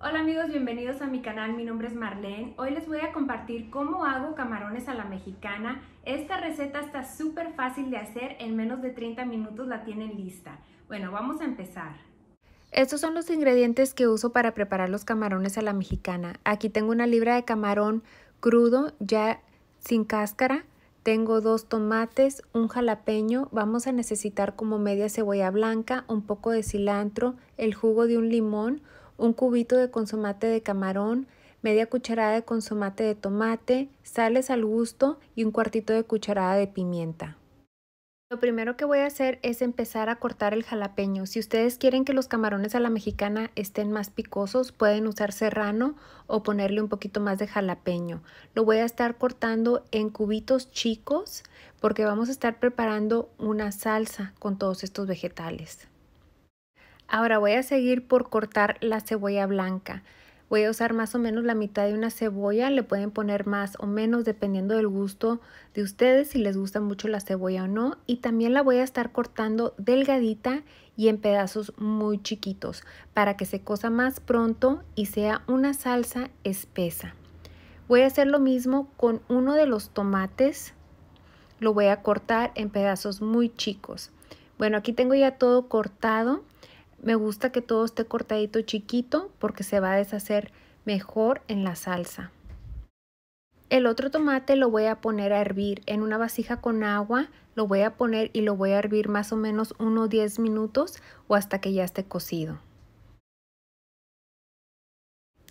Hola amigos, bienvenidos a mi canal, mi nombre es Marlene. Hoy les voy a compartir cómo hago camarones a la mexicana. Esta receta está súper fácil de hacer, en menos de 30 minutos la tienen lista. Bueno, vamos a empezar. Estos son los ingredientes que uso para preparar los camarones a la mexicana. Aquí tengo una libra de camarón crudo, ya sin cáscara. Tengo dos tomates, un jalapeño, vamos a necesitar como media cebolla blanca, un poco de cilantro, el jugo de un limón, un cubito de consomate de camarón, media cucharada de consomate de tomate, sales al gusto y un cuartito de cucharada de pimienta. Lo primero que voy a hacer es empezar a cortar el jalapeño. Si ustedes quieren que los camarones a la mexicana estén más picosos, pueden usar serrano o ponerle un poquito más de jalapeño. Lo voy a estar cortando en cubitos chicos porque vamos a estar preparando una salsa con todos estos vegetales. Ahora voy a seguir por cortar la cebolla blanca. Voy a usar más o menos la mitad de una cebolla, le pueden poner más o menos dependiendo del gusto de ustedes, si les gusta mucho la cebolla o no. Y también la voy a estar cortando delgadita y en pedazos muy chiquitos para que se cosa más pronto y sea una salsa espesa. Voy a hacer lo mismo con uno de los tomates, lo voy a cortar en pedazos muy chicos. Bueno, aquí tengo ya todo cortado me gusta que todo esté cortadito chiquito porque se va a deshacer mejor en la salsa. El otro tomate lo voy a poner a hervir en una vasija con agua, lo voy a poner y lo voy a hervir más o menos unos 10 minutos o hasta que ya esté cocido.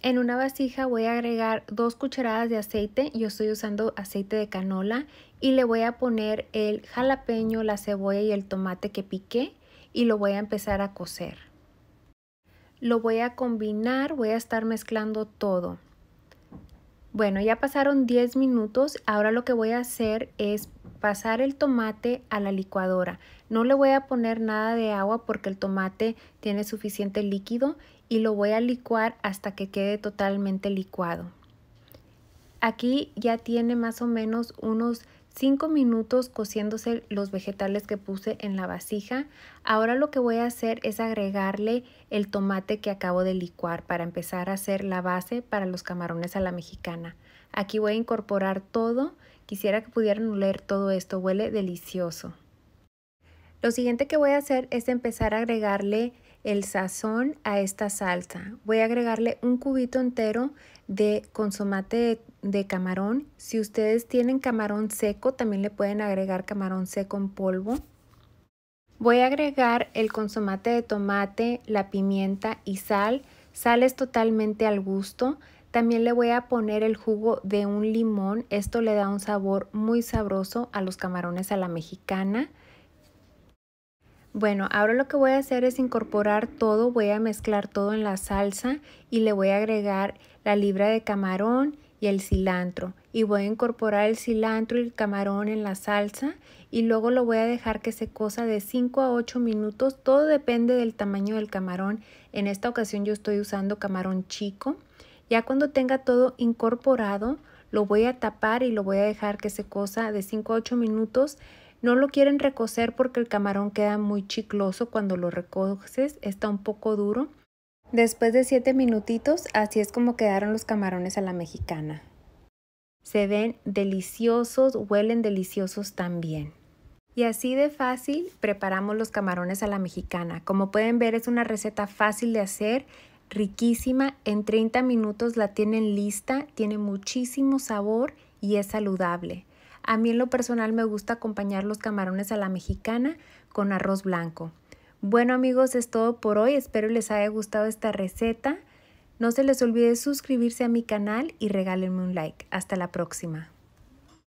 En una vasija voy a agregar dos cucharadas de aceite, yo estoy usando aceite de canola y le voy a poner el jalapeño, la cebolla y el tomate que piqué y lo voy a empezar a coser. Lo voy a combinar, voy a estar mezclando todo. Bueno, ya pasaron 10 minutos, ahora lo que voy a hacer es pasar el tomate a la licuadora. No le voy a poner nada de agua porque el tomate tiene suficiente líquido y lo voy a licuar hasta que quede totalmente licuado. Aquí ya tiene más o menos unos 5 minutos cociéndose los vegetales que puse en la vasija. Ahora lo que voy a hacer es agregarle el tomate que acabo de licuar para empezar a hacer la base para los camarones a la mexicana. Aquí voy a incorporar todo. Quisiera que pudieran oler todo esto, huele delicioso. Lo siguiente que voy a hacer es empezar a agregarle el sazón a esta salsa. Voy a agregarle un cubito entero de consomate de, camarón. Si ustedes tienen camarón seco, también le pueden agregar camarón seco en polvo. Voy a agregar el consomate de tomate, la pimienta y sal. Sal es totalmente al gusto. También le voy a poner el jugo de un limón. Esto le da un sabor muy sabroso a los camarones a la mexicana. Bueno, ahora lo que voy a hacer es incorporar todo, voy a mezclar todo en la salsa y le voy a agregar la libra de camarón y el cilantro. Y voy a incorporar el cilantro y el camarón en la salsa y luego lo voy a dejar que se cosa de 5 a 8 minutos. Todo depende del tamaño del camarón. En esta ocasión yo estoy usando camarón chico. Ya cuando tenga todo incorporado, lo voy a tapar y lo voy a dejar que se cosa de 5 a 8 minutos no lo quieren recocer porque el camarón queda muy chicloso cuando lo recoces, está un poco duro. Después de 7 minutitos, así es como quedaron los camarones a la mexicana. Se ven deliciosos, huelen deliciosos también. Y así de fácil preparamos los camarones a la mexicana. Como pueden ver es una receta fácil de hacer, riquísima. En 30 minutos la tienen lista, tiene muchísimo sabor y es saludable. A mí en lo personal me gusta acompañar los camarones a la mexicana con arroz blanco. Bueno amigos, es todo por hoy. Espero les haya gustado esta receta. No se les olvide suscribirse a mi canal y regálenme un like. Hasta la próxima.